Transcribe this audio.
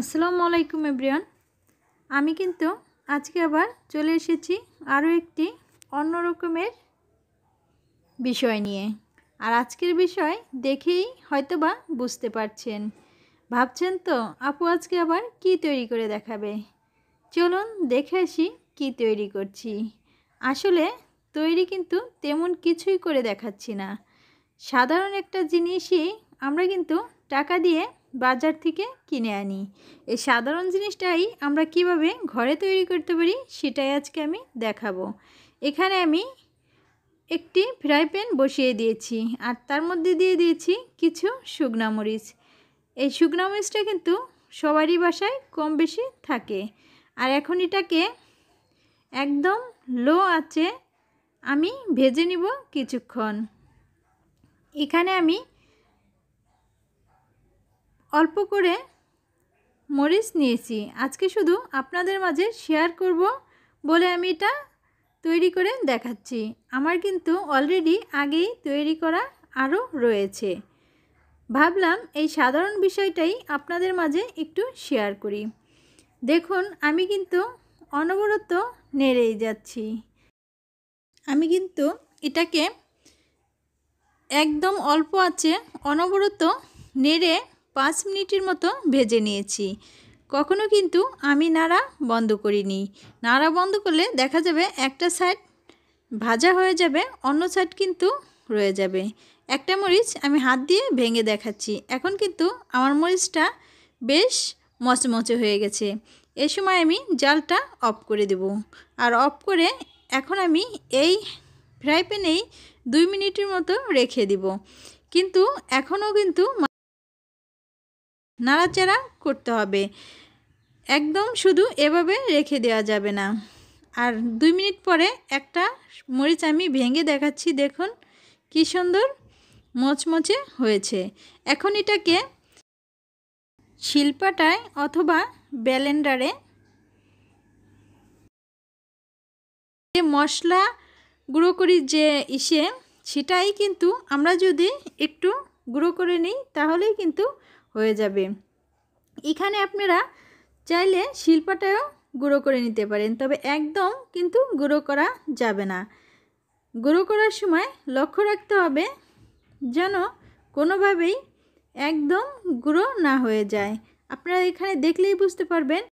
আসসালামু আলাইকুম এব্রিয়ান আমি কিন্তু আজকে আবার চলে এসেছি আরও একটি অন্য রকমের বিষয় নিয়ে আর আজকের বিষয় দেখেই হয়তোবা বুঝতে পারছেন ভাবছেন তো আপু আজকে আবার কি তৈরি করে দেখাবে চলুন দেখে আসি কী তৈরি করছি আসলে তৈরি কিন্তু তেমন কিছুই করে দেখাচ্ছি না সাধারণ একটা জিনিসই আমরা কিন্তু টাকা দিয়ে বাজার থেকে কিনে আনি এই সাধারণ জিনিসটাই আমরা কিভাবে ঘরে তৈরি করতে পারি সেটাই আজকে আমি দেখাবো এখানে আমি একটি ফ্রাই প্যান বসিয়ে দিয়েছি আর তার মধ্যে দিয়ে দিয়েছি কিছু শুকনা মরিচ এই শুকনা মরিচটা কিন্তু সবারই বাসায় কম বেশি থাকে আর এখন এটাকে একদম লো আছে আমি ভেজে নিব কিছুক্ষণ এখানে আমি অল্প করে মরিচ নিয়েছি আজকে শুধু আপনাদের মাঝে শেয়ার করব বলে আমি এটা তৈরি করে দেখাচ্ছি আমার কিন্তু অলরেডি আগেই তৈরি করা আরও রয়েছে ভাবলাম এই সাধারণ বিষয়টাই আপনাদের মাঝে একটু শেয়ার করি দেখুন আমি কিন্তু অনবরত নেড়েই যাচ্ছি আমি কিন্তু এটাকে একদম অল্প আছে অনবরত নেড়ে পাঁচ মিনিটের মতো ভেজে নিয়েছি কখনো কিন্তু আমি নাড়া বন্ধ করিনি নাড়া বন্ধ করলে দেখা যাবে একটা সাইড ভাজা হয়ে যাবে অন্য সাইড কিন্তু রয়ে যাবে একটা মরিচ আমি হাত দিয়ে ভেঙে দেখাচ্ছি এখন কিন্তু আমার মরিচটা বেশ মচমচে হয়ে গেছে এ সময় আমি জালটা অফ করে দেব আর অফ করে এখন আমি এই ফ্রাই প্যানেই দুই মিনিটের মতো রেখে দিব কিন্তু এখনও কিন্তু নাড়াচাড়া করতে হবে একদম শুধু এভাবে রেখে দেওয়া যাবে না আর দুই মিনিট পরে একটা মরিচ আমি ভেঙে দেখাচ্ছি দেখুন কি সুন্দর মচমচে হয়েছে এখন এটাকে শিল্পাটায় অথবা ব্যালেন্ডারে মশলা গুঁড়ো করি যে ইসে সেটাই কিন্তু আমরা যদি একটু গুঁড়ো করে নিই তাহলেই কিন্তু হয়ে যাবে এখানে আপনারা চাইলে শিল্পাটাও গুঁড়ো করে নিতে পারেন তবে একদম কিন্তু গুঁড়ো করা যাবে না গুঁড়ো করার সময় লক্ষ্য রাখতে হবে যেন কোনোভাবেই একদম গুঁড়ো না হয়ে যায় আপনারা এখানে দেখলেই বুঝতে পারবেন